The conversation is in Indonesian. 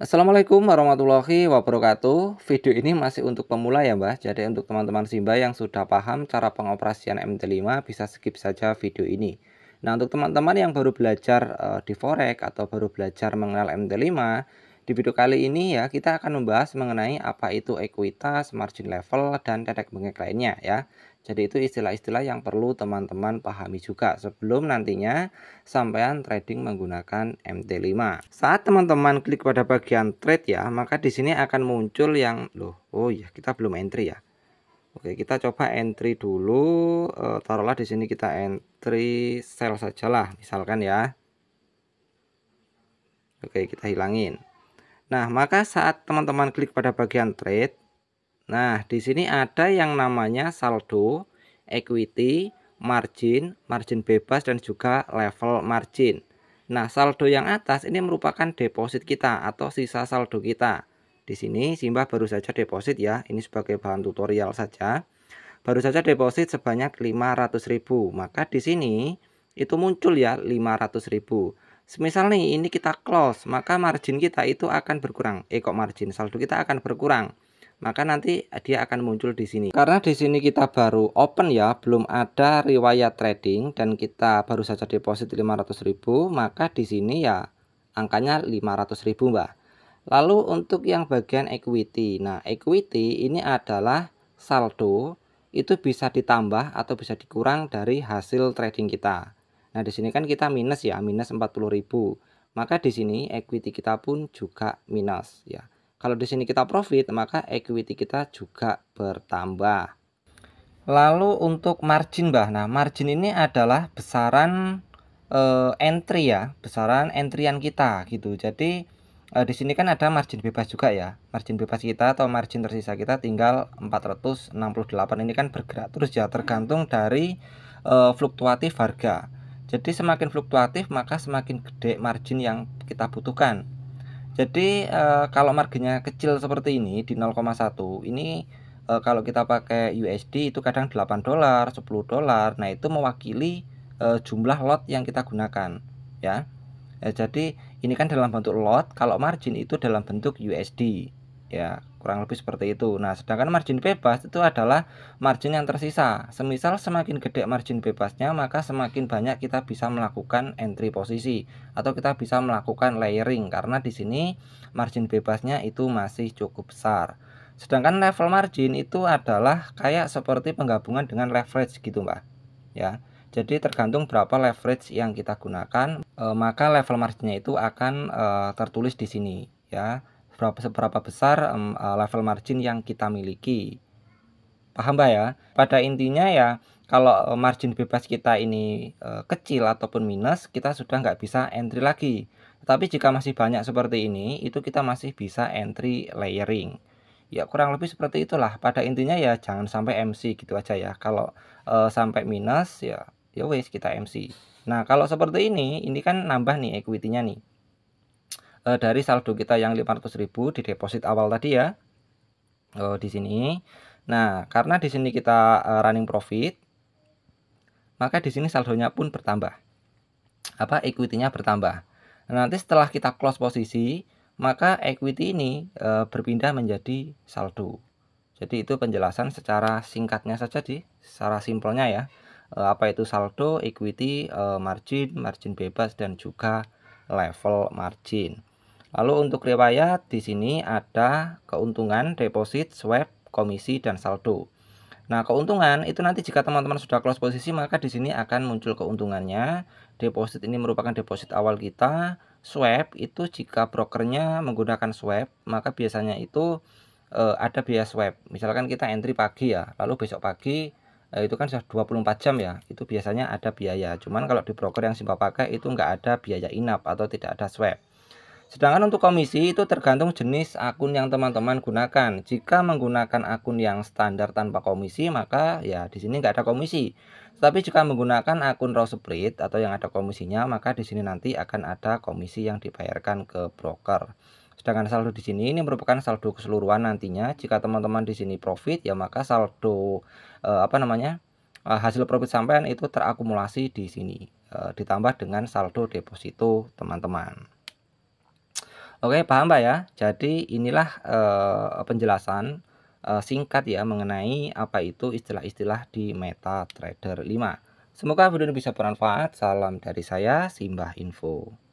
Assalamualaikum warahmatullahi wabarakatuh Video ini masih untuk pemula ya mbah. Jadi untuk teman-teman Simba yang sudah paham cara pengoperasian MT5 Bisa skip saja video ini Nah untuk teman-teman yang baru belajar uh, di Forex Atau baru belajar mengenal MT5 di video kali ini ya kita akan membahas mengenai apa itu ekuitas, margin level, dan tetek bengek lainnya ya. Jadi itu istilah-istilah yang perlu teman-teman pahami juga sebelum nantinya sampean trading menggunakan MT5. Saat teman-teman klik pada bagian trade ya, maka di sini akan muncul yang loh, oh ya kita belum entry ya. Oke, kita coba entry dulu. E, taruhlah di sini kita entry sell sajalah misalkan ya. Oke, kita hilangin. Nah, maka saat teman-teman klik pada bagian trade, nah di sini ada yang namanya saldo, equity, margin, margin bebas dan juga level margin. Nah, saldo yang atas ini merupakan deposit kita atau sisa saldo kita. Di sini Simbah baru saja deposit ya, ini sebagai bahan tutorial saja. Baru saja deposit sebanyak 500.000. Maka di sini itu muncul ya 500.000. Semisal nih ini kita close, maka margin kita itu akan berkurang. Eh margin saldo kita akan berkurang. Maka nanti dia akan muncul di sini. Karena di sini kita baru open ya, belum ada riwayat trading dan kita baru saja deposit 500.000, maka di sini ya angkanya 500.000, Mbak. Lalu untuk yang bagian equity. Nah, equity ini adalah saldo itu bisa ditambah atau bisa dikurang dari hasil trading kita. Nah, di sini kan kita minus ya, minus 40.000. Maka di sini equity kita pun juga minus ya. Kalau di sini kita profit, maka equity kita juga bertambah. Lalu untuk margin, Mbah. Nah, margin ini adalah besaran uh, entry ya, besaran entrian kita gitu. Jadi uh, di sini kan ada margin bebas juga ya. Margin bebas kita atau margin tersisa kita tinggal 468 ini kan bergerak terus ya tergantung dari uh, fluktuatif harga. Jadi semakin fluktuatif maka semakin gede margin yang kita butuhkan. Jadi e, kalau marginnya kecil seperti ini di 0,1 ini e, kalau kita pakai USD itu kadang 8 dolar, 10 dolar. Nah, itu mewakili e, jumlah lot yang kita gunakan, ya. E, jadi ini kan dalam bentuk lot, kalau margin itu dalam bentuk USD, ya kurang lebih seperti itu nah sedangkan margin bebas itu adalah margin yang tersisa semisal semakin gede margin bebasnya maka semakin banyak kita bisa melakukan entry posisi atau kita bisa melakukan layering karena di sini margin bebasnya itu masih cukup besar sedangkan level margin itu adalah kayak seperti penggabungan dengan leverage gitu mbak ya jadi tergantung berapa leverage yang kita gunakan, eh, maka level marginnya itu akan eh, tertulis di sini ya seberapa, seberapa besar um, uh, level margin yang kita miliki. Paham Mbak ya? Pada intinya ya, kalau eh, margin bebas kita ini uh, kecil ataupun minus, kita sudah nggak bisa entry lagi. Tetapi jika masih banyak seperti ini, itu kita masih bisa entry layering. Ya kurang lebih seperti itulah. Pada intinya ya jangan sampai MC gitu aja ya. Kalau uh, sampai minus ya ya wes kita MC. Nah kalau seperti ini, ini kan nambah nih equity-nya nih. Eh, dari saldo kita yang 500.000 di deposit awal tadi ya oh, di sini nah karena di sini kita eh, running profit maka di sini saldonya pun bertambah apa equity-nya bertambah nah, nanti setelah kita close posisi maka equity ini eh, berpindah menjadi saldo jadi itu penjelasan secara singkatnya saja di secara simpelnya ya apa itu saldo, equity, margin, margin bebas dan juga level margin. Lalu untuk riwayat di sini ada keuntungan, deposit, swap, komisi dan saldo. Nah, keuntungan itu nanti jika teman-teman sudah close posisi maka di sini akan muncul keuntungannya. Deposit ini merupakan deposit awal kita. Swap itu jika brokernya menggunakan swap, maka biasanya itu e, ada biaya swap. Misalkan kita entry pagi ya, lalu besok pagi e, itu kan sudah 24 jam ya. Itu biasanya ada biaya. Cuman kalau di broker yang simpan pakai itu nggak ada biaya inap atau tidak ada swap. Sedangkan untuk komisi itu tergantung jenis akun yang teman-teman gunakan. Jika menggunakan akun yang standar tanpa komisi, maka ya di sini nggak ada komisi. Tapi jika menggunakan akun raw split atau yang ada komisinya, maka di sini nanti akan ada komisi yang dibayarkan ke broker. Sedangkan saldo di sini ini merupakan saldo keseluruhan nantinya. Jika teman-teman di sini profit ya maka saldo eh, apa namanya? Eh, hasil profit sampean itu terakumulasi di sini eh, ditambah dengan saldo deposito teman-teman. Oke, paham Pak ya? Jadi inilah uh, penjelasan uh, singkat ya mengenai apa itu istilah-istilah di MetaTrader 5. Semoga video ini bisa bermanfaat. Salam dari saya, Simbah Info.